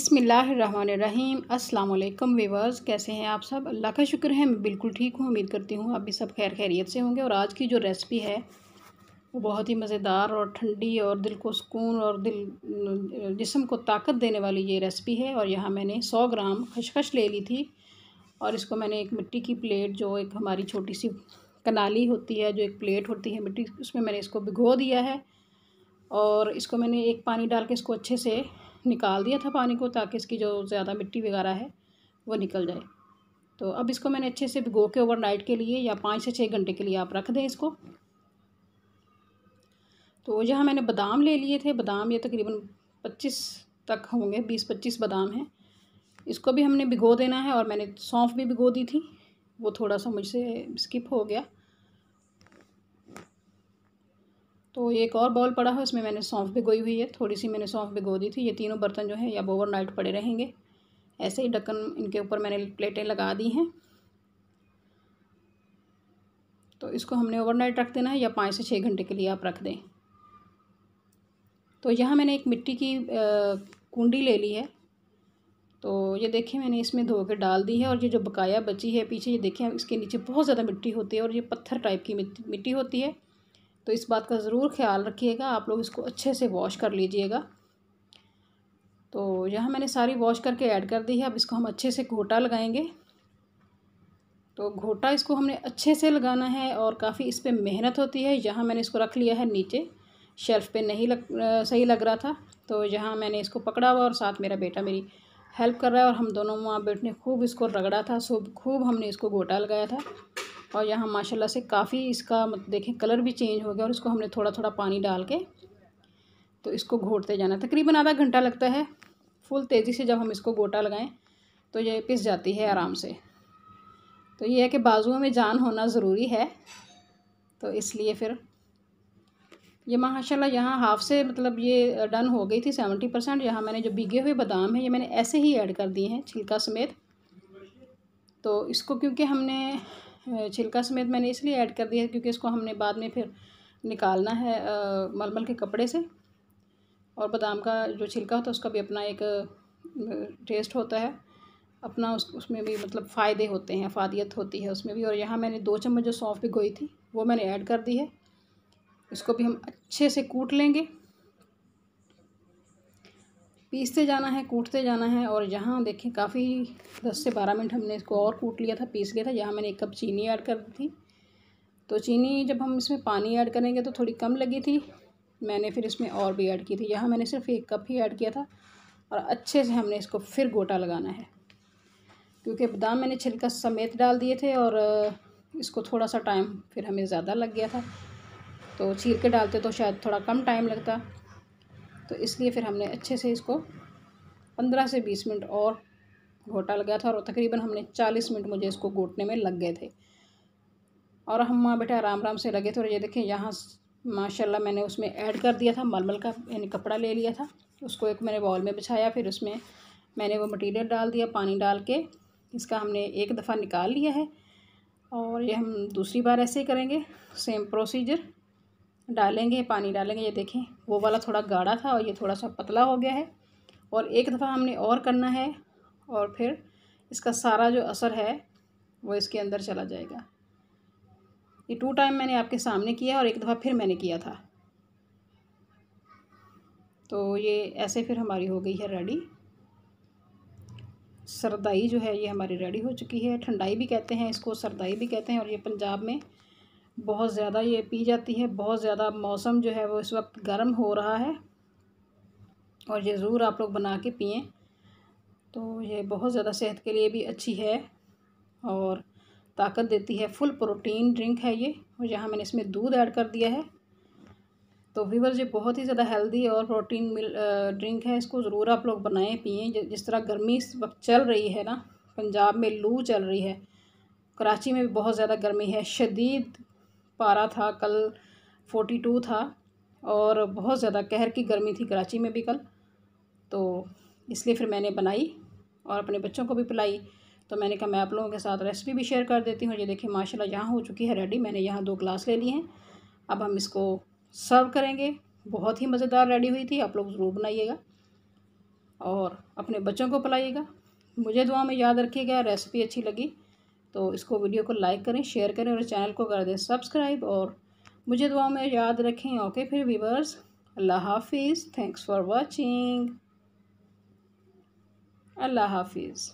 बिसमीम अल्लाम वीवर्स कैसे हैं आप सब अल्लाह का शुक्र है मैं बिल्कुल ठीक हूँ उम्मीद करती हूँ आप भी सब खैर खैरियत से होंगे और आज की जो रेसिपी है वो बहुत ही मज़ेदार और ठंडी और दिल को सुकून और दिल जिसम को ताकत देने वाली ये रेसिपी है और यहाँ मैंने सौ ग्राम खशखश ले ली थी और इसको मैंने एक मिट्टी की प्लेट जो एक हमारी छोटी सी कनाली होती है जो एक प्लेट होती है मिट्टी उसमें मैंने इसको भिगो दिया है और इसको मैंने एक पानी डाल के इसको अच्छे से निकाल दिया था पानी को ताकि इसकी जो ज़्यादा मिट्टी वगैरह है वो निकल जाए तो अब इसको मैंने अच्छे से भिगो के नाइट के लिए या पाँच से छः घंटे के लिए आप रख दें इसको तो यहाँ मैंने बादाम ले लिए थे बादाम ये तकरीबन पच्चीस तक होंगे बीस पच्चीस बादाम हैं इसको भी हमने भिगो देना है और मैंने सौंफ भी भिगो दी थी वो थोड़ा सा मुझसे स्किप हो गया तो एक और बॉल पड़ा है उसमें मैंने सौंफ भिगोई हुई है थोड़ी सी मैंने सौंफ भिगो दी थी ये तीनों बर्तन जो है अब ओवरनाइट पड़े रहेंगे ऐसे ही ढक्कन इनके ऊपर मैंने प्लेटें लगा दी हैं तो इसको हमने ओवरनाइट रख देना है या पाँच से छः घंटे के लिए आप रख दें तो यहाँ मैंने एक मिट्टी की कुंडी ले ली है तो ये देखिए मैंने इसमें धो के डाल दी है और ये जो बकाया बची है पीछे ये देखें इसके नीचे बहुत ज़्यादा मिट्टी होती है और ये पत्थर टाइप की मिट्टी होती है तो इस बात का ज़रूर ख्याल रखिएगा आप लोग इसको अच्छे से वॉश कर लीजिएगा तो यहाँ मैंने सारी वॉश करके ऐड कर दी है अब इसको हम अच्छे से घोटा लगाएंगे तो घोटा इसको हमने अच्छे से लगाना है और काफ़ी इस पर मेहनत होती है यहाँ मैंने इसको रख लिया है नीचे शेल्फ़ पे नहीं लग आ, सही लग रहा था तो यहाँ मैंने इसको पकड़ा हुआ और साथ मेरा बेटा मेरी हेल्प कर रहा है और हम दोनों वहाँ बैठने खूब इसको रगड़ा था खूब खूब हमने इसको घोटा लगाया था और यहाँ माशाल्लाह से काफ़ी इसका मतलब देखें कलर भी चेंज हो गया और इसको हमने थोड़ा थोड़ा पानी डाल के तो इसको घोटते जाना तकरीबन आधा घंटा लगता है फुल तेज़ी से जब हम इसको गोटा लगाएं तो ये पिस जाती है आराम से तो ये है कि बाजुओं में जान होना ज़रूरी है तो इसलिए फिर ये माशाल्लाह यहाँ हाफ़ से मतलब ये डन हो गई थी सेवेंटी परसेंट यहाँ मैंने जो भीगे हुए बादाम हैं ये मैंने ऐसे ही ऐड कर दिए हैं छिलका समेत तो इसको क्योंकि हमने छिलका समेत मैंने इसलिए ऐड कर दिया है क्योंकि इसको हमने बाद में फिर निकालना है मलमल के कपड़े से और बादाम का जो छिलका होता है उसका भी अपना एक टेस्ट होता है अपना उस उसमें भी मतलब फ़ायदे होते हैं फादियत होती है उसमें भी और यहाँ मैंने दो चम्मच जो सौंफ भिगोई थी वो मैंने ऐड कर दी है इसको भी हम अच्छे से कूट लेंगे पीसते जाना है कूटते जाना है और यहाँ देखें काफ़ी दस से बारह मिनट हमने इसको और कूट लिया था पीस लिया था यहाँ मैंने एक कप चीनी ऐड कर दी थी तो चीनी जब हम इसमें पानी ऐड करेंगे तो थोड़ी कम लगी थी मैंने फिर इसमें और भी ऐड की थी यहाँ मैंने सिर्फ एक कप ही ऐड किया था और अच्छे से हमने इसको फिर गोटा लगाना है क्योंकि बादाम मैंने छिलका समेत डाल दिए थे और इसको थोड़ा सा टाइम फिर हमें ज़्यादा लग गया था तो छीर के डालते तो शायद थोड़ा कम टाइम लगता तो इसलिए फिर हमने अच्छे से इसको पंद्रह से बीस मिनट और घोटा लगाया था और तकरीबन हमने चालीस मिनट मुझे इसको घोटने में लग गए थे और हम वहाँ बेटे आराम आराम से लगे थे और ये देखें यहाँ माशाल्लाह मैंने उसमें ऐड कर दिया था मलमल का यानी कपड़ा ले लिया था उसको एक मैंने बॉल में बिछाया फिर उसमें मैंने वो मटेरियल डाल दिया पानी डाल के इसका हमने एक दफ़ा निकाल लिया है और ये हम दूसरी बार ऐसे ही करेंगे सेम प्रोसीजर डालेंगे पानी डालेंगे ये देखें वो वाला थोड़ा गाढ़ा था और ये थोड़ा सा पतला हो गया है और एक दफ़ा हमने और करना है और फिर इसका सारा जो असर है वो इसके अंदर चला जाएगा ये टू टाइम मैंने आपके सामने किया और एक दफ़ा फिर मैंने किया था तो ये ऐसे फिर हमारी हो गई है रेडी सरदाई जो है ये हमारी रेडी हो चुकी है ठंडाई भी कहते हैं इसको सरदाई भी कहते हैं और ये पंजाब में बहुत ज़्यादा ये पी जाती है बहुत ज़्यादा मौसम जो है वो इस वक्त गर्म हो रहा है और ये ज़रूर आप लोग बना के पिए तो ये बहुत ज़्यादा सेहत के लिए भी अच्छी है और ताकत देती है फुल प्रोटीन ड्रिंक है ये और यहाँ मैंने इसमें दूध ऐड कर दिया है तो वीवर ये बहुत ही ज़्यादा हेल्दी और प्रोटीन मिल ड्रिंक है इसको ज़रूर आप लोग बनाएं पिए जिस तरह गर्मी इस वक्त चल रही है ना पंजाब में लू चल रही है कराची में भी बहुत ज़्यादा गर्मी है शदीद पारा था कल फोर्टी टू था और बहुत ज़्यादा कहर की गर्मी थी कराची में भी कल तो इसलिए फिर मैंने बनाई और अपने बच्चों को भी पिलाई तो मैंने कहा मैं आप लोगों के साथ रेसिपी भी शेयर कर देती हूँ ये देखिए माशाल्लाह यहाँ हो चुकी है रेडी मैंने यहाँ दो ग्लास ले लिए हैं अब हम इसको सर्व करेंगे बहुत ही मज़ेदार रेडी हुई थी आप लोग ज़रूर बनाइएगा और अपने बच्चों को पिलाइएगा मुझे दुआ में याद रखिएगा रेसिपी अच्छी लगी तो इसको वीडियो को लाइक करें शेयर करें और चैनल को कर दें सब्सक्राइब और मुझे दुआ में याद रखें ओके फिर वीवर्स अल्लाह हाफिज़ थैंक्स फॉर वॉचिंग अल्लाह हाफिज़